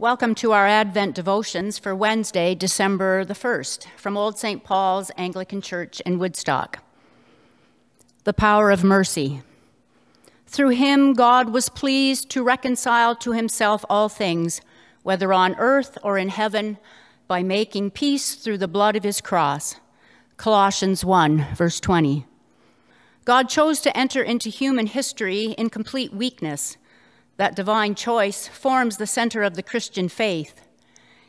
Welcome to our Advent devotions for Wednesday, December the 1st, from Old St. Paul's Anglican Church in Woodstock. The power of mercy. Through him, God was pleased to reconcile to himself all things, whether on earth or in heaven, by making peace through the blood of his cross. Colossians 1, verse 20. God chose to enter into human history in complete weakness that divine choice, forms the center of the Christian faith.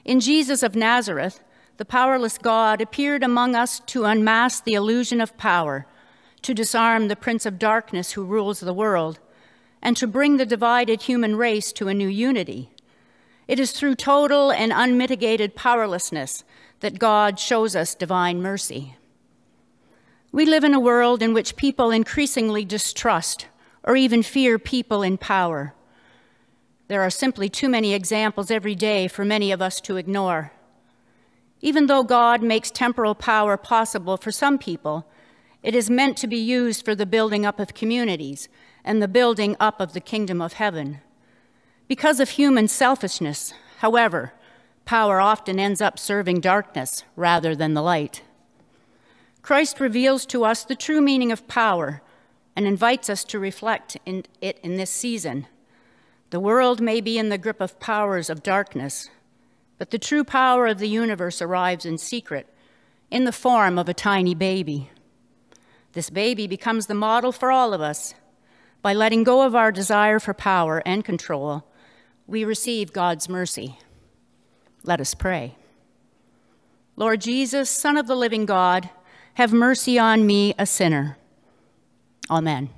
In Jesus of Nazareth, the powerless God appeared among us to unmask the illusion of power, to disarm the prince of darkness who rules the world, and to bring the divided human race to a new unity. It is through total and unmitigated powerlessness that God shows us divine mercy. We live in a world in which people increasingly distrust or even fear people in power. There are simply too many examples every day for many of us to ignore. Even though God makes temporal power possible for some people, it is meant to be used for the building up of communities and the building up of the kingdom of heaven. Because of human selfishness, however, power often ends up serving darkness rather than the light. Christ reveals to us the true meaning of power and invites us to reflect in it in this season. The world may be in the grip of powers of darkness, but the true power of the universe arrives in secret, in the form of a tiny baby. This baby becomes the model for all of us. By letting go of our desire for power and control, we receive God's mercy. Let us pray. Lord Jesus, Son of the living God, have mercy on me, a sinner. Amen.